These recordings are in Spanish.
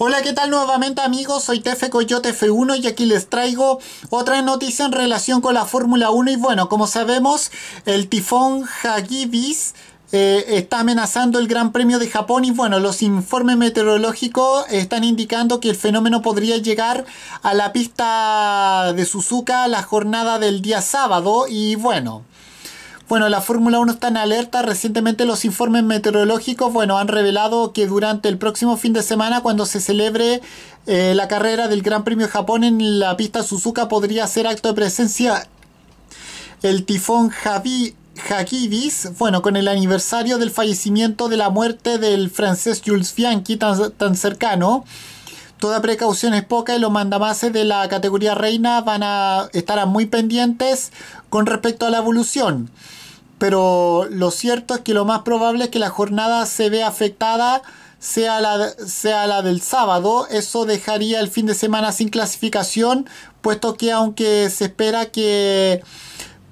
Hola, ¿qué tal nuevamente amigos? Soy Tefe Coyote F1 y aquí les traigo otra noticia en relación con la Fórmula 1 y bueno, como sabemos, el tifón Hagibis eh, está amenazando el Gran Premio de Japón y bueno, los informes meteorológicos están indicando que el fenómeno podría llegar a la pista de Suzuka la jornada del día sábado y bueno... Bueno, la Fórmula 1 está en alerta. Recientemente los informes meteorológicos, bueno, han revelado que durante el próximo fin de semana, cuando se celebre eh, la carrera del Gran Premio de Japón en la pista Suzuka, podría ser acto de presencia el tifón Javi Hakibis, bueno, con el aniversario del fallecimiento de la muerte del francés Jules Bianchi tan, tan cercano. Toda precaución es poca y los mandamases de la categoría reina van a estar muy pendientes con respecto a la evolución pero lo cierto es que lo más probable es que la jornada se vea afectada sea la, sea la del sábado. Eso dejaría el fin de semana sin clasificación, puesto que aunque se espera que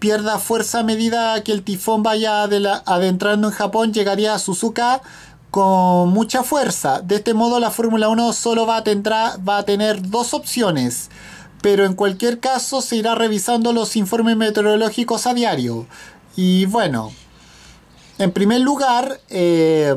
pierda fuerza a medida que el tifón vaya adentrando en Japón, llegaría a Suzuka con mucha fuerza. De este modo la Fórmula 1 solo va a, va a tener dos opciones pero en cualquier caso se irá revisando los informes meteorológicos a diario. Y bueno, en primer lugar, eh,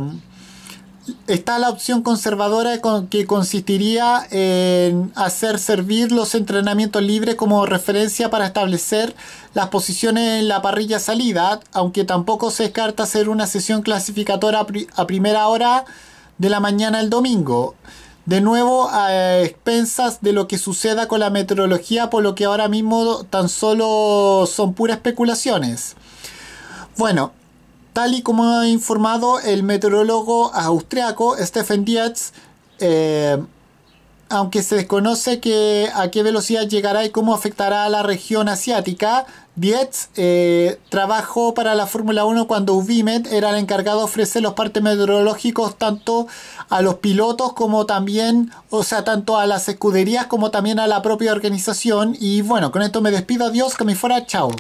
está la opción conservadora que consistiría en hacer servir los entrenamientos libres como referencia para establecer las posiciones en la parrilla salida, aunque tampoco se descarta hacer una sesión clasificatoria a, primera hora de la mañana el domingo. De nuevo, a expensas de lo que suceda con la meteorología, por lo que ahora mismo tan solo son puras especulaciones. Bueno, tal y como ha informado el meteorólogo austriaco Stefan Dietz, eh, aunque se desconoce que a qué velocidad llegará y cómo afectará a la región asiática, Dietz eh, trabajó para la Fórmula 1 cuando Ubimet era el encargado de ofrecer los partes meteorológicos tanto a los pilotos como también, o sea, tanto a las escuderías como también a la propia organización. Y bueno, con esto me despido, adiós, que me fuera, chao.